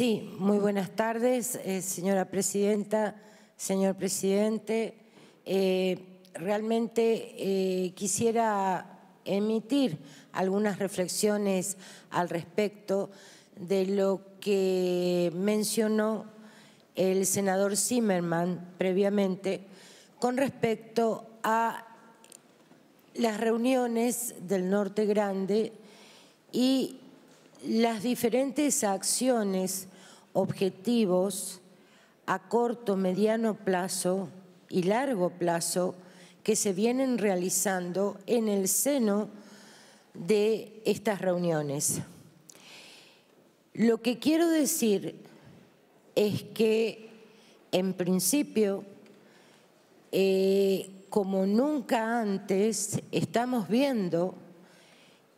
Sí, muy buenas tardes, eh, señora presidenta, señor presidente. Eh, realmente eh, quisiera emitir algunas reflexiones al respecto de lo que mencionó el senador Zimmerman previamente con respecto a las reuniones del Norte Grande y las diferentes acciones, objetivos a corto, mediano plazo y largo plazo que se vienen realizando en el seno de estas reuniones. Lo que quiero decir es que, en principio, eh, como nunca antes, estamos viendo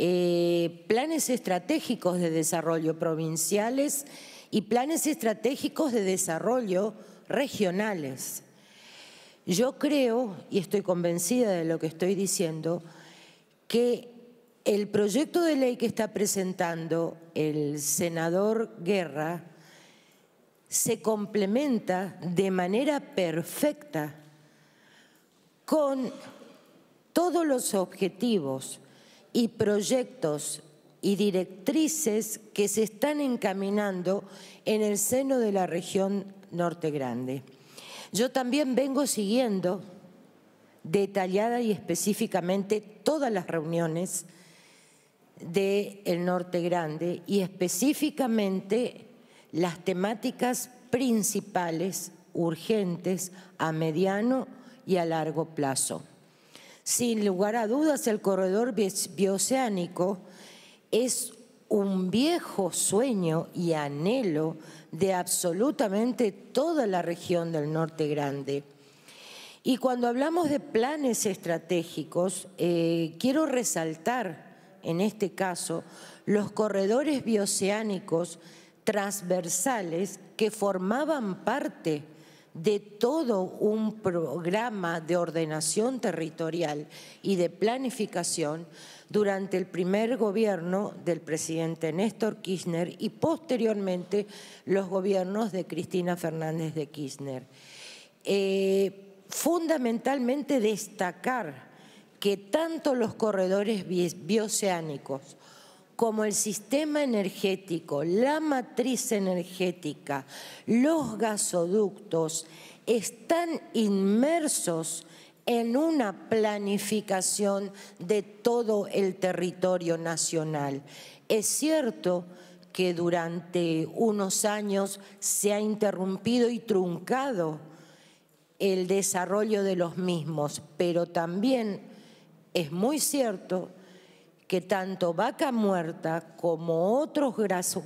eh, planes estratégicos de desarrollo provinciales y planes estratégicos de desarrollo regionales. Yo creo, y estoy convencida de lo que estoy diciendo, que el proyecto de ley que está presentando el senador Guerra se complementa de manera perfecta con todos los objetivos y proyectos y directrices que se están encaminando en el seno de la región Norte Grande. Yo también vengo siguiendo detallada y específicamente todas las reuniones del Norte Grande y específicamente las temáticas principales urgentes a mediano y a largo plazo. Sin lugar a dudas, el corredor bioceánico es un viejo sueño y anhelo de absolutamente toda la región del Norte Grande. Y cuando hablamos de planes estratégicos, eh, quiero resaltar en este caso los corredores bioceánicos transversales que formaban parte de todo un programa de ordenación territorial y de planificación durante el primer gobierno del presidente Néstor Kirchner y posteriormente los gobiernos de Cristina Fernández de Kirchner. Eh, fundamentalmente destacar que tanto los corredores bioceánicos como el sistema energético, la matriz energética, los gasoductos, están inmersos en una planificación de todo el territorio nacional. Es cierto que durante unos años se ha interrumpido y truncado el desarrollo de los mismos, pero también es muy cierto que tanto Vaca Muerta como otros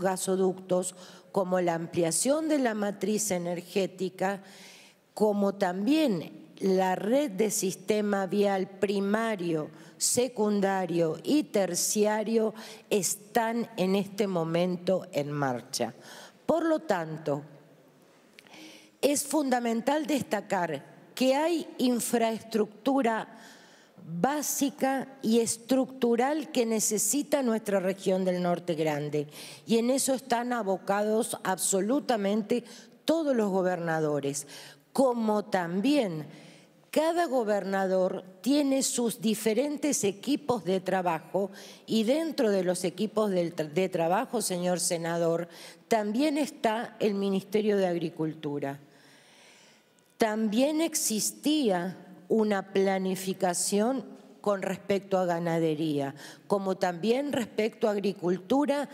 gasoductos, como la ampliación de la matriz energética, como también la red de sistema vial primario, secundario y terciario están en este momento en marcha. Por lo tanto, es fundamental destacar que hay infraestructura básica y estructural que necesita nuestra región del Norte Grande. Y en eso están abocados absolutamente todos los gobernadores, como también cada gobernador tiene sus diferentes equipos de trabajo y dentro de los equipos de, trabajo, señor senador, también está el Ministerio de Agricultura. También existía una planificación con respecto a ganadería, como también respecto a agricultura,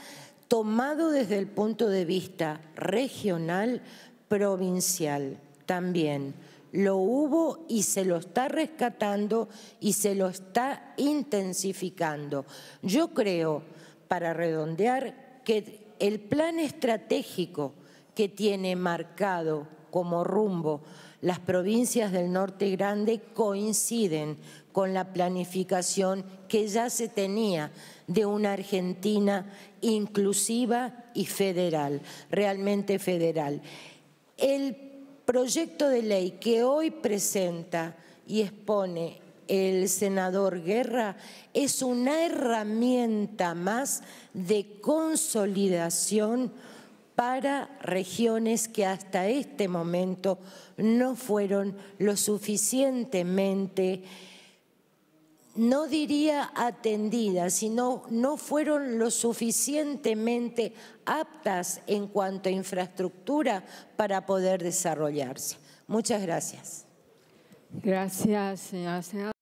tomado desde el punto de vista regional, provincial también. Lo hubo y se lo está rescatando y se lo está intensificando. Yo creo, para redondear, que el plan estratégico que tiene marcado como rumbo. Las provincias del norte grande coinciden con la planificación que ya se tenía de una Argentina inclusiva y federal, realmente federal. El proyecto de ley que hoy presenta y expone el senador Guerra es una herramienta más de consolidación para regiones que hasta este momento no fueron lo suficientemente, no diría atendidas, sino no fueron lo suficientemente aptas en cuanto a infraestructura para poder desarrollarse. Muchas gracias. Gracias, señora.